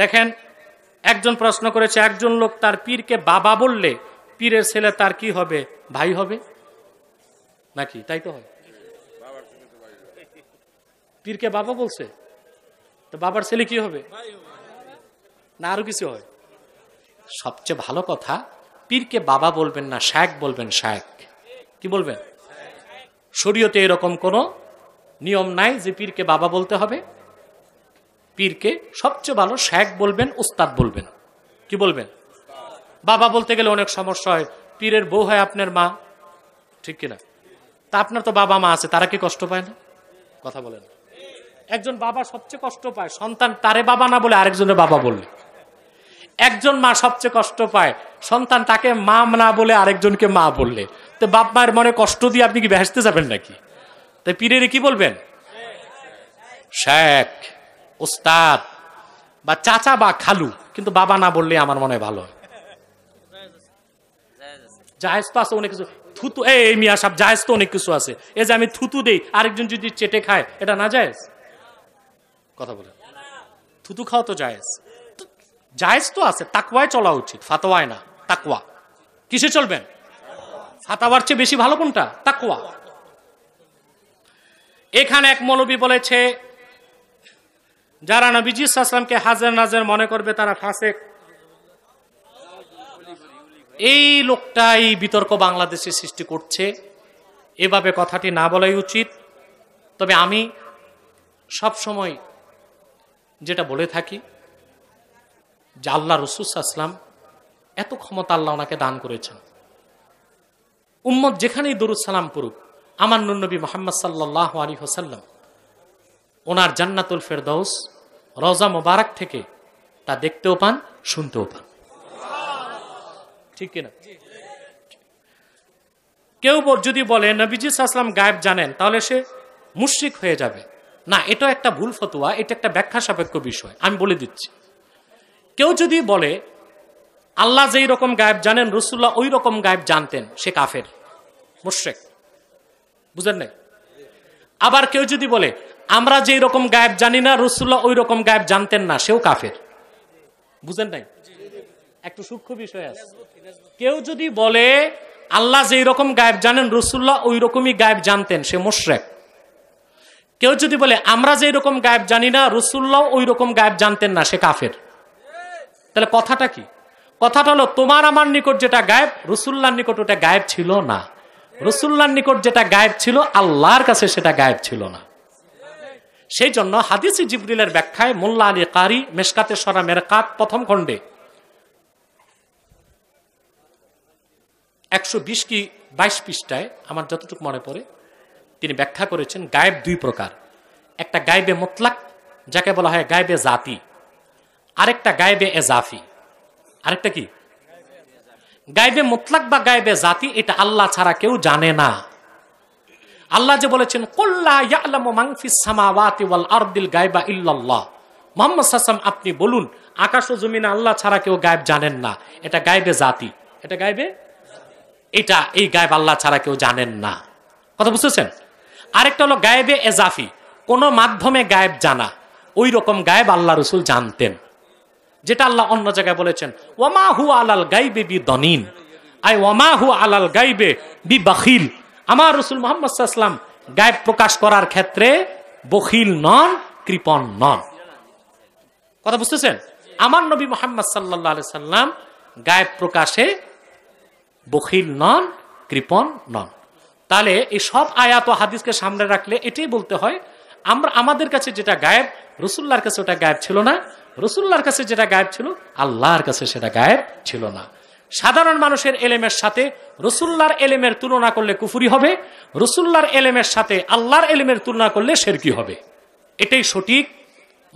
দেখেন একজন প্রশ্ন করেছে একজন লোক তার পীরকে বাবা বললে পীরের ছেলে তার কি হবে ভাই হবে নাকি তাই তো হয় পীরকে বাবা বলছে তো বাবার ছেলে কি হবে না আরো কিছু হয় সবচেয়ে ভালো কথা পীরকে বাবা বলবেন না শায়েক বলবেন শায়েক কি বলবেন শরীয়তে এরকম কোনো নিয়ম নাই যে পীরকে বাবা বলতে হবে পীরকে সবচেয়ে ভালো শেখ বলবেন উস্তাদ বলবেন কি বলবেন বাবা বলতে গেলে অনেক সমস্যা হয় পীরের বউ হয় আপনার মা ঠিক কিনা তা আপনার তো বাবা মা আছে তারা কি কষ্ট পায় না কথা বলেন একজন বাবা সবচেয়ে কষ্ট পায় সন্তান তারে বাবা না বলে আরেকজনের বাবা বললে একজন মা সবচেয়ে কষ্ট পায় সন্তান তাকে মা না বলে আরেকজনকে মা বললে তো বাপ মায়ের মনে কষ্ট দিয়ে আপনি কি ভেসতে যাবেন নাকি তাই পীরের কি বলবেন শেখ ওস্তাদ বা চাচা বা খালু কিন্তু বাবা না বললে আমার মনে ভালো জাহেজ তো আছে অনেক কিছু থুতু এই মিয়া সাহেব জাহেজ তো অনেক কিছু আছে এই যে আমি থুতু দেই আরেকজন যদি চেটে খায় এটা না জায়েজ কথা বলে থুতু খাওয়া তো জায়েজ জায়েজ তো আছে তাকুয়ায় চলা উচিত ফাতোয়ায় না তাকুয়া কিসে চলবেন ফাতাওয়ার চেয়ে বেশি ভালো কোনটা তাকুয়া এখানে এক মৌলবী বলেছে যারা নবীজি সাল্লামকে হাজার নাজার মনে করবে তারা ফাঁসে এই লোকটাই বিতর্ক বাংলাদেশে সৃষ্টি করছে এভাবে কথাটি না বলাই উচিত তবে আমি সব সময় যেটা বলে থাকি যে আল্লাহ রসুসাল্লাম এত ক্ষমতা আল্লাহ ওনাকে দান করেছেন উম্মদ যেখানেই দুরুসালাম সালাম পড়ুক আমার নবী মোহাম্মদ সাল্লাহ আলী হোসাল্লাম ওনার জান্নাতুল ফেরদৌস রজা মোবারক থেকে তা দেখতেও পান শুনতেও পান ঠিক কিনা কেউ যদি বলে নবীজি সাহসালাম গায়েব জানেন তাহলে সে মুশ্রিক হয়ে যাবে না এটা একটা ভুল ফতোয়া এটা একটা ব্যাখ্যা সাপেক্ষ বিষয় আমি বলে দিচ্ছি কেউ যদি বলে আল্লাহ যেই রকম গায়েব জানেন রসুল্লাহ ওই রকম গায়েব জানতেন সে কাফের মুশ্রেক বুঝলেন নাই আবার কেউ যদি বলে আমরা যে রকম গায়েব জানি না রসুল্লাহ ওই রকম গায়েব জানতেন না সেও কাফের বুঝেন নাই একটু সূক্ষ্ম বিষয় আছে কেউ যদি বলে আল্লাহ যেই রকম গায়েব জানেন রসুল্লাহ ওই রকমই গায়েব জানতেন সে মোশরেক কেউ যদি বলে আমরা যেই রকম গায়েব জানি না রসুল্লাহ ওই রকম গায়েব জানতেন না সে কাফের তাহলে কথাটা কি কথাটা হলো তোমার আমার নিকট যেটা গায়েব রসুল্লার নিকট ওটা গায়েব ছিল না রসুল্লার নিকট যেটা গায়েব ছিল আল্লাহর কাছে সেটা গায়েব ছিল না সেই জন্য হাদিসি জিবরিলের ব্যাখ্যায় মোল্লা আলী কারি মেসকাতে সরা মেরকাত প্রথম খণ্ডে একশো বিশ কি বাইশ পৃষ্ঠায় আমার যতটুকু মনে পড়ে তিনি ব্যাখ্যা করেছেন গায়েব দুই প্রকার একটা গায়েবে মোতলাক যাকে বলা হয় গায়েবে জাতি আরেকটা গায়েবে এজাফি আরেকটা কি গায়েবে মোতলাক বা গায়েবে জাতি এটা আল্লাহ ছাড়া কেউ জানে না আল্লাহ যে বলেছেন মোহাম্মদ আপনি বলুন আকাশ ও জমিনে আল্লাহ ছাড়া কেউ গায়েব জানেন না এটা গায়েবে জাতি এটা গায়েবে এটা এই গায়েব আল্লাহ ছাড়া কেউ জানেন না কথা বুঝতেছেন আরেকটা হলো গায়েবে এজাফি কোনো মাধ্যমে গায়েব জানা ওই রকম গায়েব আল্লাহ রসুল জানতেন যেটা আল্লাহ অন্য জায়গায় বলেছেন ওমা হু আলাল গাইবে বি দনিন আই ওমা হু আলাল গাইবে বি বাখিল আমার রসুল মোহাম্মদ গায়ব গায়েব প্রকাশ করার ক্ষেত্রে বখিল নন কৃপন নন কথা বুঝতেছেন আমার নবী মোহাম্মদ সাল্লাহ সাল্লাম গায়েব প্রকাশে বখিল নন কৃপণ নন তাহলে এই সব আয়াত হাদিসকে সামনে রাখলে এটাই বলতে হয় আমরা আমাদের কাছে যেটা গায়েব রসুল্লাহর কাছে ওটা গায়েব ছিল না রসুল্লার কাছে যেটা গায়েব ছিল আল্লাহর কাছে সেটা গায়েব ছিল না সাধারণ মানুষের এলেমের সাথে রসুল্লার এলেমের তুলনা করলে কুফুরি হবে রসুল্লার এলেমের সাথে আল্লাহর এলেমের তুলনা করলে শেরকি হবে এটাই সঠিক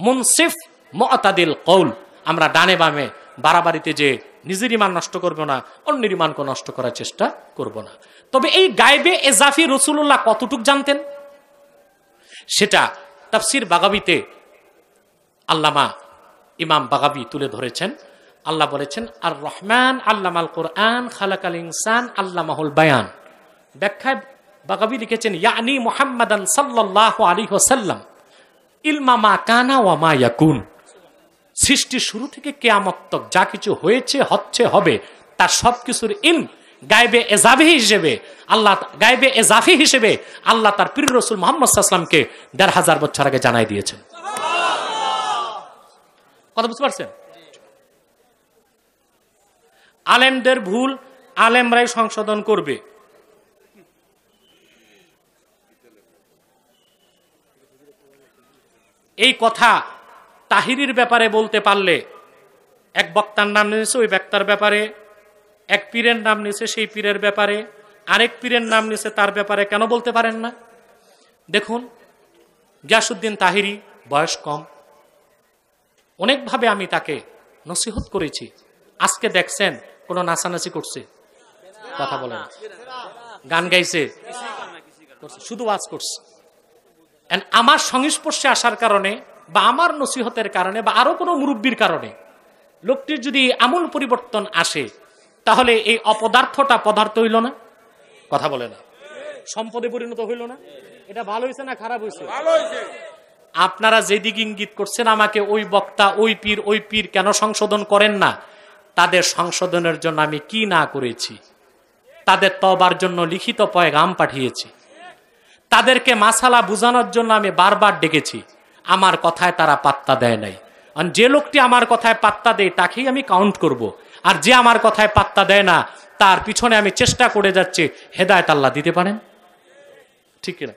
মুনসিফ মতাদিল কৌল আমরা ডানে বামে বাড়াবাড়িতে যে নিজের ইমান নষ্ট করবো না অন্যের ইমানকে নষ্ট করার চেষ্টা করব না তবে এই গায়েবে এজাফি রসুল্লাহ কতটুক জানতেন সেটা তাফসির বাগাবিতে আল্লামা ইমাম বাগাবি তুলে ধরেছেন আল্লাহ বলেছেন আর রহমান আল্লাহ আল কোরআন খালাক আল ইনসান মাহুল বায়ান ব্যাখ্যায় বাগাবি লিখেছেন ইয়ানি মোহাম্মদ সাল্লাহ আলী হোসাল্লাম ইলমা মা কানা ওয়া মা ইয়াকুন সৃষ্টি শুরু থেকে কেয়ামত্তক যা কিছু হয়েছে হচ্ছে হবে তার সব কিছুর ইলম গায়েবে এজাফি হিসেবে আল্লাহ গায়েবে এজাফি হিসেবে আল্লাহ তার পীর রসুল মোহাম্মদ সাল্লামকে দেড় হাজার বছর আগে জানাই দিয়েছেন কথা বুঝতে পারছেন আলেমদের ভুল আলেমরাই সংশোধন করবে এই কথা তাহিরির ব্যাপারে বলতে পারলে এক বক্তার নাম নিয়েছে ওই ব্যক্তার ব্যাপারে এক পীরের নাম নিয়েছে সেই পীরের ব্যাপারে আরেক পীরের নাম নিয়েছে তার ব্যাপারে কেন বলতে পারেন না দেখুন গিয়াসুদ্দিন তাহিরি বয়স কম অনেকভাবে আমি তাকে নসিহত করেছি আজকে দেখছেন কোনো নাচানাচি করছে কথা বলে গান গাইছে শুধু ওয়াজ করছে আমার সংস্পর্শে আসার কারণে বা আমার নসিহতের কারণে বা আরো কোনো মুরব্বীর কারণে লোকটির যদি আমূল পরিবর্তন আসে তাহলে এই অপদার্থটা পদার্থ হইল না কথা বলে না সম্পদে পরিণত হইল না এটা ভালো হয়েছে না খারাপ হয়েছে আপনারা যেদিকে ইঙ্গিত করছেন আমাকে ওই বক্তা ওই পীর ওই পীর কেন সংশোধন করেন না তাদের সংশোধনের জন্য আমি কি না করেছি তাদের তবার জন্য লিখিত পয়গাম পাঠিয়েছি তাদেরকে মাসালা বুঝানোর জন্য আমি বারবার ডেকেছি আমার কথায় তারা পাত্তা দেয় নাই আর যে লোকটি আমার কথায় পাত্তা দেয় তাকেই আমি কাউন্ট করব। আর যে আমার কথায় পাত্তা দেয় না তার পিছনে আমি চেষ্টা করে যাচ্ছি হেদায়ত আল্লাহ দিতে পারেন ঠিক কিনা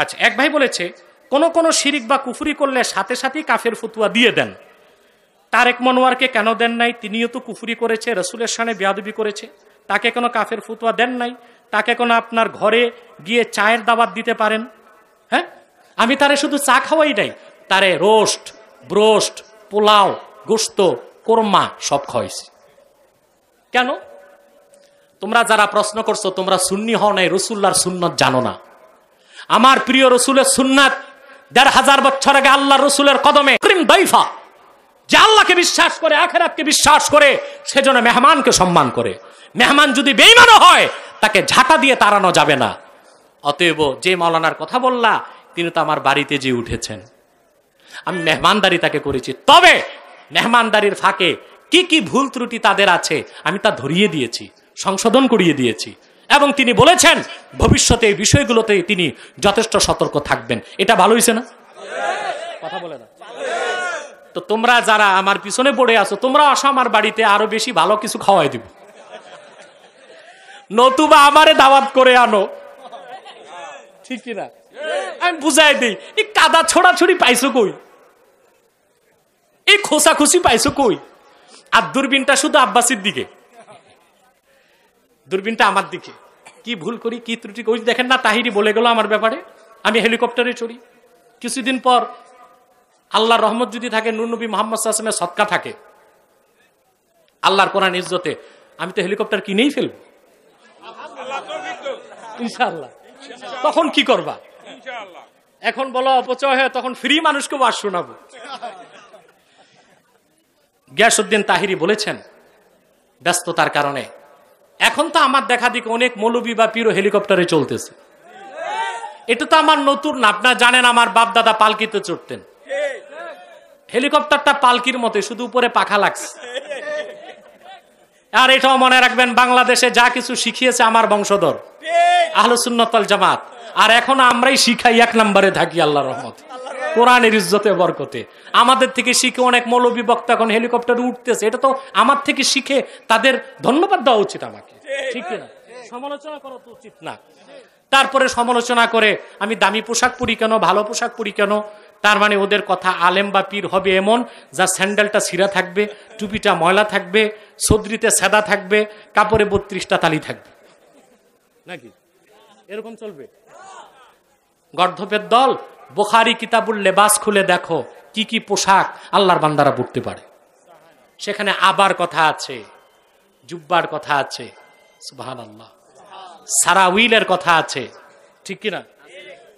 আচ্ছা এক ভাই বলেছে কোন কোন শিরিক বা কুফুরি করলে সাথে সাথেই কাফের ফতুয়া দিয়ে দেন তারেক মনোয়ারকে কেন দেন নাই তিনিও তো কুফুরি করেছে রসুলের সামনে বেয়াদবি করেছে তাকে কোনো কাফের ফতুয়া দেন নাই তাকে কোনো আপনার ঘরে গিয়ে চায়ের দাবাত দিতে পারেন হ্যাঁ আমি তারে শুধু চা খাওয়াই নাই তারে রোস্ট ব্রোস্ট পোলাও গোস্ত কোরমা সব খাওয়াইছি কেন তোমরা যারা প্রশ্ন করছো তোমরা সুন্নি হও নাই রসুল্লার সুন্নত জানো না আমার প্রিয় রসুলের সুন্নাত দেড় হাজার বছর আগে আল্লাহ রসুলের কদমে ক্রিম দৈফা যে আল্লাহকে বিশ্বাস করে আখেরাতকে বিশ্বাস করে সেজন্য মেহমানকে সম্মান করে মেহমান যদি বেইমানও হয় তাকে ঝাঁটা দিয়ে তাড়ানো যাবে না অতএব যে মলানার কথা বললা তিনি তো আমার বাড়িতে যে উঠেছেন আমি মেহমানদারি তাকে করেছি তবে মেহমানদারির ফাঁকে কি কি ভুল ত্রুটি তাদের আছে আমি তা ধরিয়ে দিয়েছি সংশোধন করিয়ে দিয়েছি এবং তিনি বলেছেন ভবিষ্যতে এই বিষয়গুলোতে তিনি যথেষ্ট সতর্ক থাকবেন এটা ভালো হয়েছে না কথা বলে না তো তোমরা যারা আমার পিছনে পড়ে আছো তোমরা আসো আমার বাড়িতে আরো বেশি ভালো কিছু খাওয়াই দিব নতুবা আমারে দাওয়াত করে আনো ঠিক কিনা আমি বুঝাই দিই এই কাদা ছোড়াছড়ি পাইছো কই এই খোসা খুশি পাইছো কই আর দূরবীনটা শুধু আব্বাসির দিকে দূরবীনটা আমার দিকে কি ভুল করি কি ত্রুটি করি দেখেন না তাহিরি বলে গেল আমার ব্যাপারে আমি হেলিকপ্টারে চড়ি কিছুদিন পর আল্লাহর রহমত যদি থাকে নুরনবী মোহাম্মদ আসলামের সৎকা থাকে আল্লাহর কোরআন ইজ্জতে আমি তো হেলিকপ্টার কিনেই ফেলব ইনশাল্লাহ তখন কি করবা এখন বলো অপচয় হয় তখন ফ্রি মানুষকে ওয়াজ শোনাবো উদ্দিন তাহিরি বলেছেন ব্যস্ততার কারণে এখন তো আমার দেখা দিকে অনেক মৌলবি বা পিরো হেলিকপ্টারে চলতেছে এটা তো আমার নতুন আপনার জানেন আমার বাপ দাদা পালকিতে চড়তেন হেলিকপ্টারটা পালকির মতে শুধু উপরে পাখা লাগছে আর এটাও মনে রাখবেন বাংলাদেশে যা কিছু শিখিয়েছে আমার বংশধর আহলসুন্নতল জামাত আর এখন আমরাই শিখাই এক নম্বরে থাকি আল্লাহ রহমত কোরআনের ইজ্জতে বরকতে আমাদের থেকে শিখে অনেক মৌলবী বক্তা এখন হেলিকপ্টার উঠতেছে এটা তো আমার থেকে শিখে তাদের ধন্যবাদ দেওয়া উচিত আমাকে ঠিক না সমালোচনা করা তো উচিত না তারপরে সমালোচনা করে আমি দামি পোশাক পরি কেন ভালো পোশাক পরি কেন তার মানে ওদের কথা আলেম বা পীর হবে এমন যা স্যান্ডেলটা সিরা থাকবে টুপিটা ময়লা থাকবে সদ্রিতে সেদা থাকবে কাপড়ে বত্রিশটা তালি থাকবে নাকি এরকম চলবে গর্ধপের দল বোখারি কিতাবুল লেবাস খুলে দেখো কি কি পোশাক আল্লাহর বান্দারা পড়তে পারে সেখানে আবার কথা আছে জুব্বার কথা আছে সুবাহান আল্লাহ সারাউইলের কথা আছে ঠিক কিনা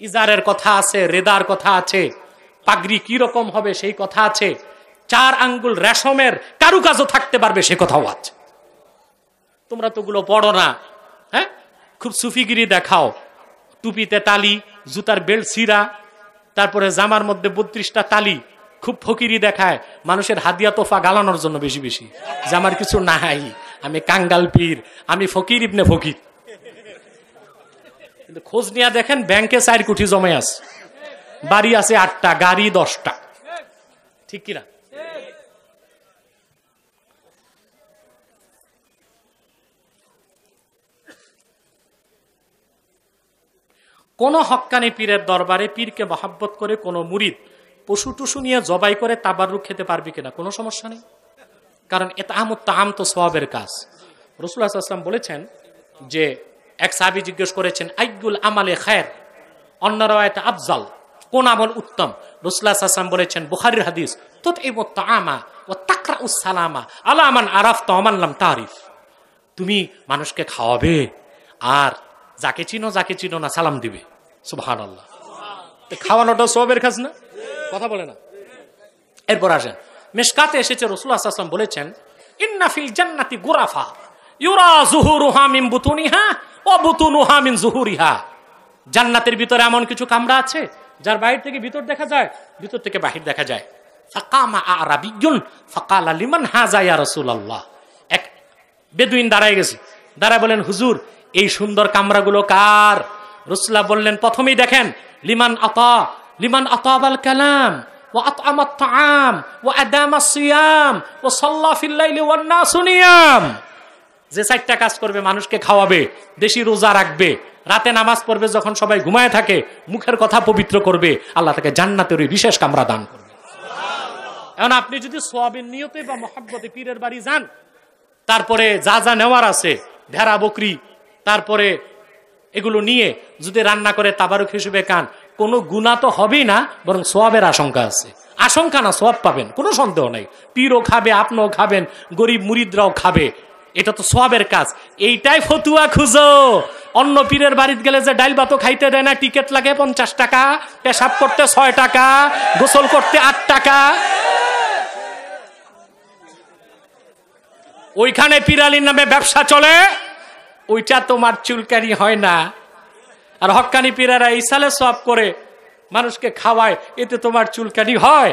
ইজারের কথা আছে রেদার কথা আছে পাগড়ি কি রকম হবে সেই কথা আছে চার আঙ্গুল রেশমের কারুকাজও থাকতে পারবে সে কথাও আছে তোমরা তো গুলো পড়ো না হ্যাঁ খুব সুফিগিরি দেখাও টুপিতে তালি জুতার বেল সিরা তারপরে জামার মধ্যে বত্রিশটা তালি খুব ফকিরি দেখায় মানুষের হাদিয়া তোফা গালানোর জন্য বেশি বেশি জামার কিছু নাই আমি কাঙ্গাল পীর আমি ফকির ইবনে ফকির কিন্তু খোঁজ নিয়ে দেখেন ব্যাংকে চার কোটি জমে আছে বাড়ি আছে আটটা গাড়ি দশটা ঠিক কিনা কোনো হক্কানি পীরের দরবারে পীরকে মহাব্বত করে কোনো মুরিদ পশু টুসু নিয়ে জবাই করে তাবার রুখ খেতে পারবি কিনা কোনো সমস্যা নেই কারণ এত তাহামুদ তাহাম তো সবাবের কাজ রসুল্লাহ আসলাম বলেছেন যে এক সাহাবি জিজ্ঞেস করেছেন আইগুল আমালে খায়ের অন্যরা আফজাল কোন আমল উত্তম রসুল্লাহ আসলাম বলেছেন বুখারির হাদিস তো এই আমা ও তাকরা উসালামা আলা আমান আরাফ তো আমানলাম তারিফ তুমি মানুষকে খাওয়াবে আর যাকে চিনো যাকে চিনো না সালাম দিবে সুহান আল্লাহ খাওয়ানোটা সবের কাজ না কথা বলে না এরপর আসেন মেশকাতে এসেছে রসুল আসলাম বলেছেন ইন্নাফিল জান্নাতি গোরাফা ইউরা ও জান্নাতের ভিতরে এমন কিছু কামরা আছে যার বাইর থেকে ভিতর দেখা যায় ভিতর থেকে বাহির দেখা যায় এক দাঁড়ায় গেছে দাঁড়ায় বলেন হুজুর এই সুন্দর কামরাগুলো কার রসুল্লাহ বললেন প্রথমেই দেখেন লিমান আতা লিমান আতাবাল কালাম ও আতামাত তাম ও আদামা সিয়াম ও সাল্লাহ ফিল্লাইলি ওয়ান্না সুনিয়াম যে চারটা কাজ করবে মানুষকে খাওয়াবে দেশি রোজা রাখবে রাতে নামাজ পড়বে যখন সবাই ঘুমায় থাকে মুখের কথা পবিত্র করবে আল্লাহ তাকে জান্নাতের বিশেষ কামরা দান করবে এখন আপনি যদি সোয়াবিন নিয়তে বা মোহাব্বতে পীরের বাড়ি যান তারপরে যা যা নেওয়ার আছে ভেড়া বকরি তারপরে এগুলো নিয়ে যদি রান্না করে তাবারুক হিসেবে কান কোনো গুণা তো হবেই না বরং সোয়াবের আশঙ্কা আছে আশঙ্কা না সোয়াব পাবেন কোনো সন্দেহ নাই পীরও খাবে আপনিও খাবেন গরিব মুরিদরাও খাবে এটা তো সোয়াবের কাজ এইটাই ফতুয়া খুঁজো অন্য পীরের বাড়িতে গেলে যে ডাইল ভাতও খাইতে দেয় না টিকিট লাগে পঞ্চাশ টাকা পেশাব করতে ছয় টাকা গোসল করতে আট টাকা ওইখানে পিরালির নামে ব্যবসা চলে ওইটা তোমার চুলকানি হয় না আর হক্কানি পীরারা এই সালে সব করে মানুষকে খাওয়ায় এতে তোমার চুলকানি হয়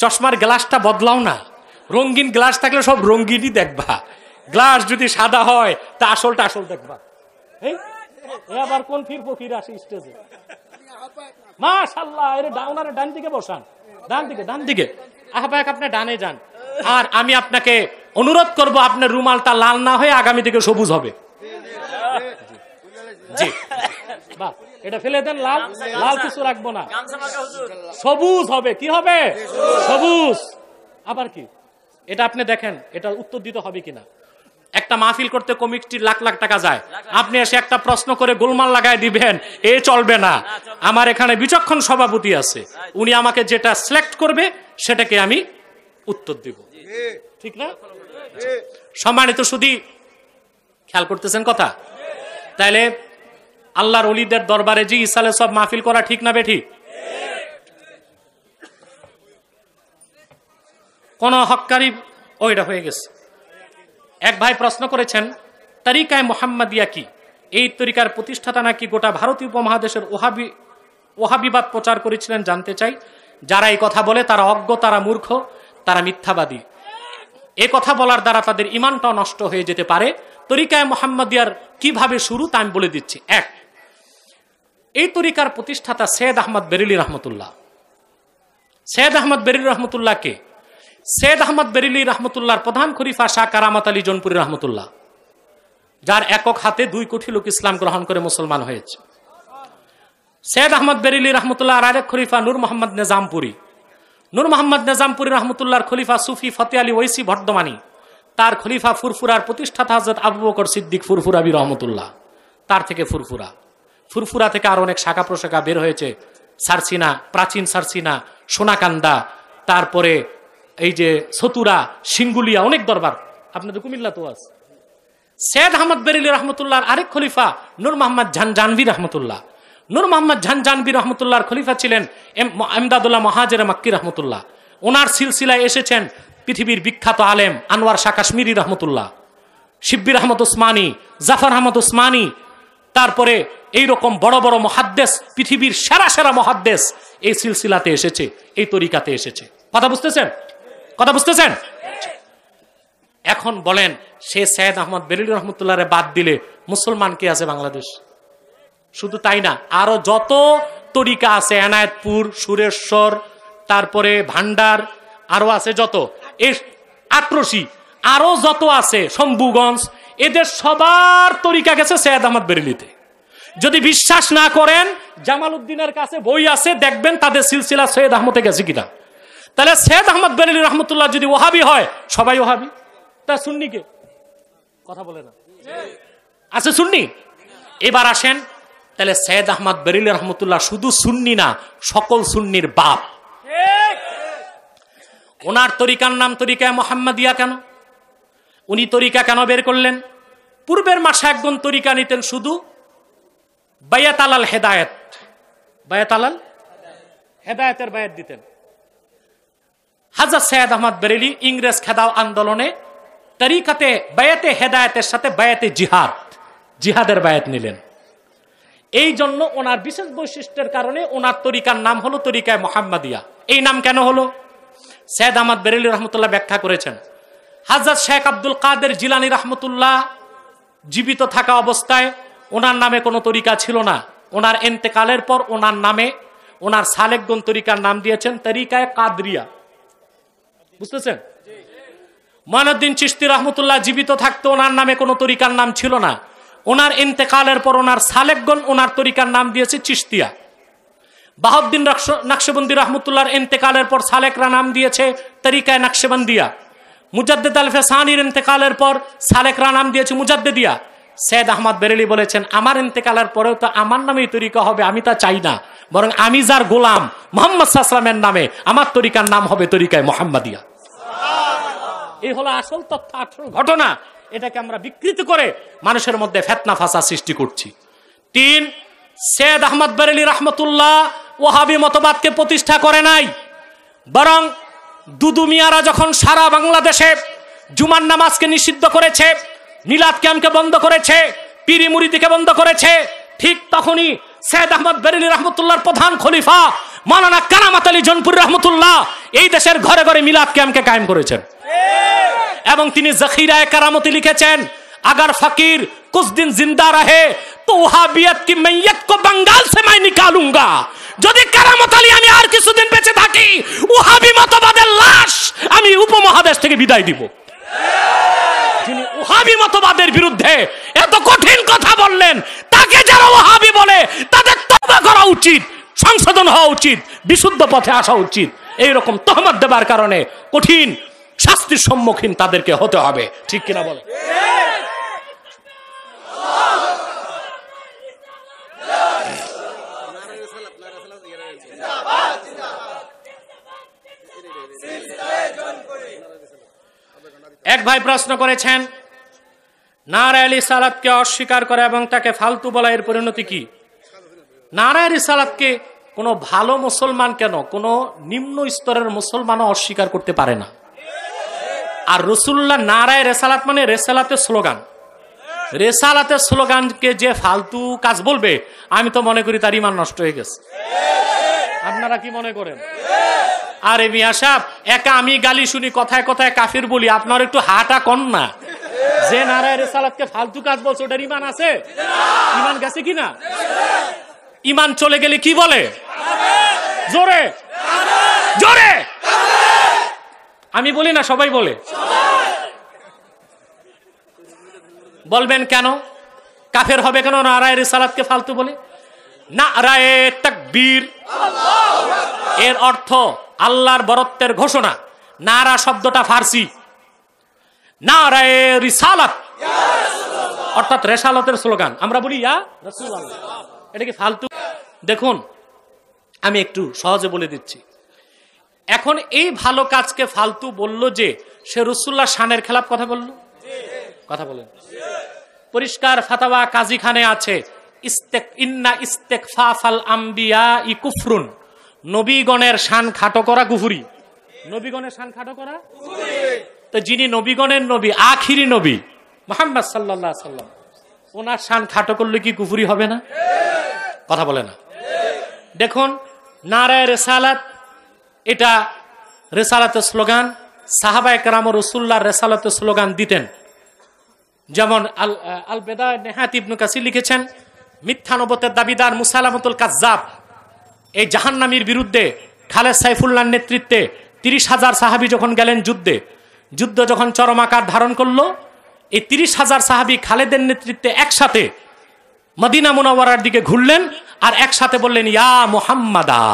চশমার গ্লাসটা বদলাও না রঙিন গ্লাস থাকলে সব রঙিনই দেখবা গ্লাস যদি সাদা হয় তা আসলটা আসল দেখবা আবার কোন ফির ফকির আসে স্টেজে মাশাল্লাহ এর ডাউনারে ডান দিকে বসান ডান দিকে ডান দিকে আহবায়ক আপনি ডানে যান আর আমি আপনাকে অনুরোধ করব আপনার রুমালটা লাল না হয়ে আগামী দিকে সবুজ হবে জি বাস এটা ফেলে দেন লাল লাল কিছু রাখবো না সবুজ হবে কি হবে সবুজ আবার কি এটা আপনি দেখেন এটা উত্তর দিতে হবে কিনা একটা মাহফিল করতে কমিটির লাখ লাখ টাকা যায় আপনি এসে একটা প্রশ্ন করে গোলমাল লাগাই দিবেন এ চলবে না আমার এখানে বিচক্ষণ সভাপতি আছে উনি আমাকে যেটা সিলেক্ট করবে সেটাকে আমি উত্তর দিব ঠিক না আচ্ছা। সম্মানিত শুধু খেয়াল করতেছেন কথা তাইলে আল্লাহর অলিদের দরবারে যে ইসালে সব মাহফিল করা ঠিক না বেঠি কোন হকারি ওইটা হয়ে গেছে এক ভাই প্রশ্ন করেছেন তারিকায় মোহাম্মদিয়া কি এই তরিকার প্রতিষ্ঠাতা নাকি গোটা ভারতীয় উপমহাদেশের ওহাবি ওহাবিবাদ প্রচার করেছিলেন জানতে চাই যারা এই কথা বলে তারা অজ্ঞ তারা মূর্খ তারা মিথ্যাবাদী এ কথা বলার দ্বারা তাদের ইমানটাও নষ্ট হয়ে যেতে পারে তরিকায় মোহাম্মদিয়ার কিভাবে শুরু তা আমি বলে দিচ্ছি এক এই তরিকার প্রতিষ্ঠাতা সৈয়দ আহমদ বেরিলি রহমতুল্লাহ সৈয়দ আহমদ বেরিল রহমতুল্লাহকে সৈয়দ আহমদ বেরিলি রহমতুল্লাহর প্রধান খরিফা শাহ কারামত আলী জনপুরি রহমতুল্লাহ যার একক হাতে দুই কোটি লোক ইসলাম গ্রহণ করে মুসলমান হয়েছে সৈয়দ আহমদ বেরিলি রহমতুল্লাহ আর আরেক খরিফা নূর মোহাম্মদ নেজামপুরি নূর মোহাম্মদ নেজামপুরি রহমতুল্লাহর খলিফা সুফি ফতে আলী ওইসি ভর্দমানী তার খলিফা ফুরফুরার প্রতিষ্ঠাতা হজরত আবু বকর সিদ্দিক ফুরফুরাবি রহমতুল্লাহ তার থেকে ফুরফুরা ফুরফুরা থেকে আর অনেক শাখা প্রশাখা বের হয়েছে সারসিনা প্রাচীন সারসিনা সোনাকান্দা তারপরে এই যে সতুরা সিঙ্গুলিয়া অনেক দরবার আপনাদের কুমিল্লা তো আস সৈয়দ আহমদ বেরিল রহমতুল্লাহ আরেক খলিফা নূর মোহাম্মদ ঝান জানভি রহমতুল্লাহ নূর মোহাম্মদ ঝান জানবি রহমতুল্লাহর খলিফা ছিলেন আহমদাদুল্লাহ মহাজের মাক্কি রহমতুল্লাহ ওনার সিলসিলায় এসেছেন পৃথিবীর বিখ্যাত আলেম আনোয়ার শাহ কাশ্মীরি রহমতুল্লাহ শিব্বির আহমদ ওসমানী জাফর আহমদ ওসমানী তারপরে এই রকম বড় বড় মহাদ্দেশ পৃথিবীর সেরা সেরা মহাদ্দেশ এই সিলসিলাতে এসেছে এই তরিকাতে এসেছে কথা বুঝতেছেন কথা বুঝতেছেন এখন বলেন সে সৈয়দ আহমদ বেলিল রহমতুল্লাহ বাদ দিলে মুসলমান কে আছে বাংলাদেশ শুধু তাই না আরো যত তরিকা আছে এনায়তপুর সুরেশ্বর তারপরে ভান্ডার আরো আছে যত এ আট্রসি আরো যত আছে শম্ভুগঞ্জ এদের সবার তরিকা গেছে সৈয়দ আহমদ বেরিলিতে যদি বিশ্বাস না করেন জামাল উদ্দিনের কাছে বই আছে দেখবেন তাদের সিলসিলা সৈয়দ আহমদে গেছে কিনা তাহলে সৈয়দ আহমদ বেন আলী রহমতুল্লাহ যদি ওহাবি হয় সবাই ওহাবি তা কে কথা বলে না আছে সুন্নি এবার আসেন তাহলে সৈয়দ আহমদ বেরিল রহমতুল্লাহ শুধু সুন্নি না সকল সুন্নির বাপ ওনার তরিকার নাম তরিকায় মোহাম্মদিয়া কেন উনি তরিকা কেন বের করলেন পূর্বের মাসে একজন তরিকা নিতেন শুধু বায়াতালাল হেদায়ত বায়াতালাল হেদায়তের বায়াত দিতেন হাজার সৈয়দ আহমদ বেরেলি ইংরেজ খেদাও আন্দোলনে তরিকাতে বায়াতে হেদায়তের সাথে বায়াতে জিহাদ জিহাদের বায়াত নিলেন এই জন্য ওনার বিশেষ বৈশিষ্ট্যের কারণে ওনার তরিকার নাম হলো তরিকায় মোহাম্মদিয়া এই নাম কেন হলো সৈয়দ আহমদ বেরেলি রহমতুল্লাহ ব্যাখ্যা করেছেন হাজার শেখ আব্দুল কাদের জিলানি রহমতুল্লাহ জীবিত থাকা অবস্থায় ওনার নামে কোনো তরিকা ছিল না ওনার এন্তেকালের পর ওনার নামে ওনার সালেকগন তরিকার নাম দিয়েছেন তরিকায় কাদরিয়া বুঝতেছেন ময়নুদ্দিন চিস্তি রহমতুল্লাহ জীবিত থাকতে ওনার নামে কোনো তরিকার নাম ছিল না ওনার ইন্তেকালের পর ওনার সালেকগন ওনার তরিকার নাম দিয়েছে চিস্তিয়া বাহাউদ্দিন নকশবন্দি রহমতুল্লাহর ইন্তেকালের পর সালেকরা নাম দিয়েছে তরিকায় নকশবন্দিয়া মুজাদ্দেদ আল ফেসানির ইন্তেকালের পর সালেকরা নাম দিয়েছে মুজাদ্দেদিয়া সৈয়দ আহমদ বেরেলি বলেছেন আমার ইন্তেকালের পরেও তো আমার নামেই তরিকা হবে আমি তা চাই না বরং আমি যার গোলাম মোহাম্মদ সাহসালামের নামে আমার তরিকার নাম হবে তরিকায় মোহাম্মদিয়া এই হলো আসল তথ্য আসল ঘটনা এটাকে আমরা বিকৃত করে মানুষের মধ্যে ফেতনা ফাঁসা সৃষ্টি করছি তিন সৈয়দ আহমদ বেরেলি রহমতুল্লাহ ওহাবি মতবাদকে প্রতিষ্ঠা করে নাই বরং দুদু মিয়ারা যখন সারা বাংলাদেশে জুমার নামাজকে নিষিদ্ধ করেছে নীলাদ ক্যাম্পকে বন্ধ করেছে পিরি মুড়িদিকে বন্ধ করেছে ঠিক তখনই সৈয়দ আহমদ বেরেলি রহমতুল্লাহর প্রধান খলিফা মানানা কারামাত আলী জনপুর রহমতুল্লাহ এই দেশের ঘরে ঘরে মিলাদ ক্যাম্পকে কায়েম করেছেন এবং তিনি জখিরায় কারামতি লিখেছেন আগার ফকির কুছ দিন জিন্দা রহে তো ওহাবিয়ত কি মাইয়াত কো বাঙ্গাল সে মাই নিকালুঙ্গা যদি কারামত আলী আমি আর কিছুদিন বেঁচে থাকি ওহাবি মতবাদের লাশ আমি উপমহাদেশ থেকে বিদায় দিব যিনি ওহাবি মতবাদের বিরুদ্ধে এত কঠিন কথা বললেন তাকে যারা ওহাবি বলে তাদের তবা করা উচিত সংশোধন হওয়া উচিত বিশুদ্ধ পথে আসা উচিত এইরকম তহমত দেবার কারণে কঠিন শাস্তির সম্মুখীন তাদেরকে হতে হবে ঠিক কিনা বলে এক ভাই প্রশ্ন করেছেন নারায়লি সালাদকে অস্বীকার করে এবং তাকে ফালতু বলা এর পরিণতি কি নারায়লি সালাদকে কোনো ভালো মুসলমান কেন কোনো নিম্ন স্তরের মুসলমানও অস্বীকার করতে পারে না আর রসুল্লাহ নারায় রেসালাত মানে রেসালাতের স্লোগান রেসালাতের স্লোগানকে যে ফালতু কাজ বলবে আমি তো মনে করি তার ইমান নষ্ট হয়ে গেছে আপনারা কি মনে করেন আরে মিয়া সাহ একা আমি গালি শুনি কথায় কথায় কাফির বলি আপনার একটু হাটা কন না যে নারায়ণের সালাদকে ফালতু কাজ বলছে ওটার ইমান আছে ইমান গেছে কিনা ইমান চলে গেলে কি বলে জোরে জোরে আমি বলি না সবাই বলে বলবেন কেন কাফের হবে কেন নারায়ণের সালাদকে ফালতু বলে না রায়ে এর অর্থ আল্লাহর বরত্বের ঘোষণা নারা শব্দটা ফার্সি না রায়ে অর্থাৎ রেসালতের স্লোগান আমরা বলি এটা কি ফালতু দেখুন আমি একটু সহজে বলে দিচ্ছি এখন এই ভালো কাজকে ফালতু বলল যে সে রসুল্লাহ শানের খেলাপ কথা বলল কথা বলেন পরিষ্কার ফাতাবা কাজী খানে আছে ইস্তেক ইন্না ইস্তেকফাফাল আম্বিয়া ই নবীগণের শান খাটো করা কুফুরি নবীগণের শান খাটো করা তো যিনি নবীগণের নবী আখিরি নবী মোহাম্মদ সাল্লাহ সাল্লাম ওনার শান খাটো করলে কি কুফুরি হবে না কথা বলে না দেখুন নারায় রেসালাত এটা রেসালাতের স্লোগান সাহাবা একরাম রসুল্লাহ রেসালাতের স্লোগান দিতেন যেমন আল আল বেদা নেহাত ইবনু কাসি লিখেছেন মিথ্যানবতের দাবিদার মুসালামতুল কাজাব এই জাহান্নামির বিরুদ্ধে খালেদ সাইফুল্লার নেতৃত্বে তিরিশ হাজার সাহাবি যখন গেলেন যুদ্ধে যুদ্ধ যখন চরমাকার ধারণ করলো এই তিরিশ হাজার সাহাবি খালেদের নেতৃত্বে একসাথে মদিনা মুনাওয়ারার দিকে ঘুরলেন আর একসাথে বললেন ইয়া মোহাম্মাদা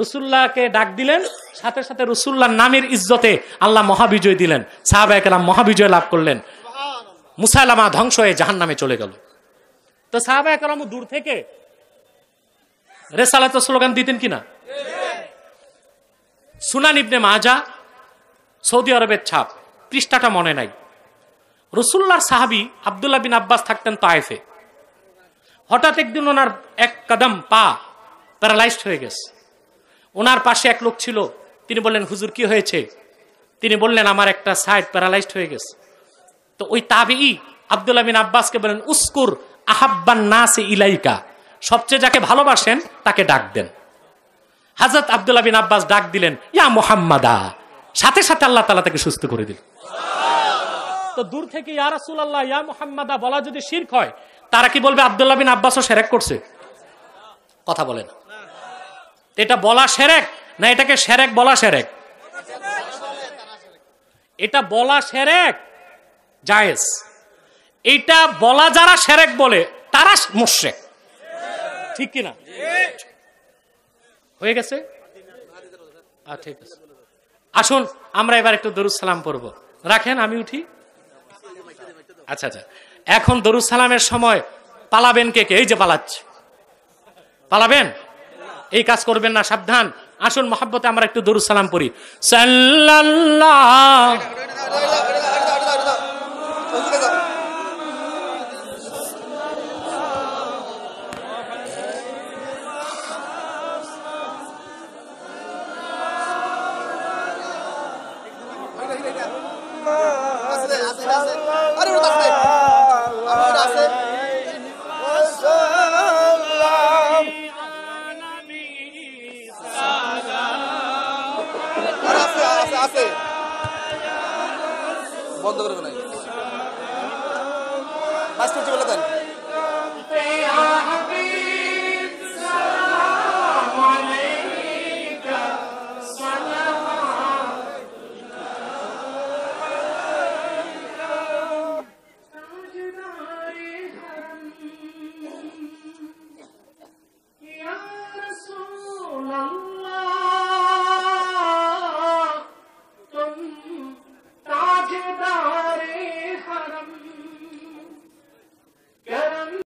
রসুল্লাহকে ডাক দিলেন সাথে সাথে রসুল্লাহ নামের ইজ্জতে আল্লাহ মহাবিজয় দিলেন সাহাবাহাম মহাবিজয় লাভ করলেন মুসাইলামা ধ্বংস হয়ে জাহান নামে চলে গেল তো সাহাবা কালাম দূর থেকে রেসালাত স্লোগান দিতেন কিনা সুনান ইবনে মাজা সৌদি আরবের ছাপ পৃষ্ঠাটা মনে নাই রসুল্লার সাহাবি আবদুল্লা বিন আব্বাস থাকতেন তায়েফে হঠাৎ একদিন ওনার এক কদম পা প্যারালাইজড হয়ে গেছে ওনার পাশে এক লোক ছিল তিনি বললেন হুজুর কি হয়েছে তিনি বললেন আমার একটা সাইড প্যারালাইজড হয়ে গেছে তো ওই তাবি আবদুল্লাহ বিন আব্বাসকে বলেন উস্কুর আহাব্বান নাসে ইলাইকা সবচেয়ে যাকে ভালোবাসেন তাকে ডাক দেন হাজরত আবদুল্লাহ বিন আব্বাস ডাক দিলেন ইয়া মোহাম্মদা সাথে সাথে আল্লাহ তালা তাকে সুস্থ করে দিল তো দূর থেকে ইয়া রাসুল আল্লাহ ইয়া মোহাম্মাদা বলা যদি শির্ক হয় তারা কি বলবে আবদুল্লাহ বিন আব্বাসও সেরেক করছে কথা বলে না এটা বলা সেরেক না এটাকে সেরেক বলা সেরেক এটা বলা সেরেক জায়েজ এটা বলা যারা সেরেক বলে তারা মোশেক ঠিক কিনা হয়ে গেছে ঠিক আছে আসুন আমরা এবার একটু দরুদ সালাম পড়ব রাখেন আমি উঠি আচ্ছা আচ্ছা এখন দরুদ সালামের সময় পালাবেন কে কে এই যে পালাচ্ছে পালাবেন এই কাজ করবেন না সাবধান আসুন মহাব্বতে আমরা একটু দরুদ সালাম পড়ি সাল্লাল্লাহ উঠে যাবে আরে ওটা আছে ওটা আছে বন্ধ করে ফেলাই ചെല്ലത്തല്ല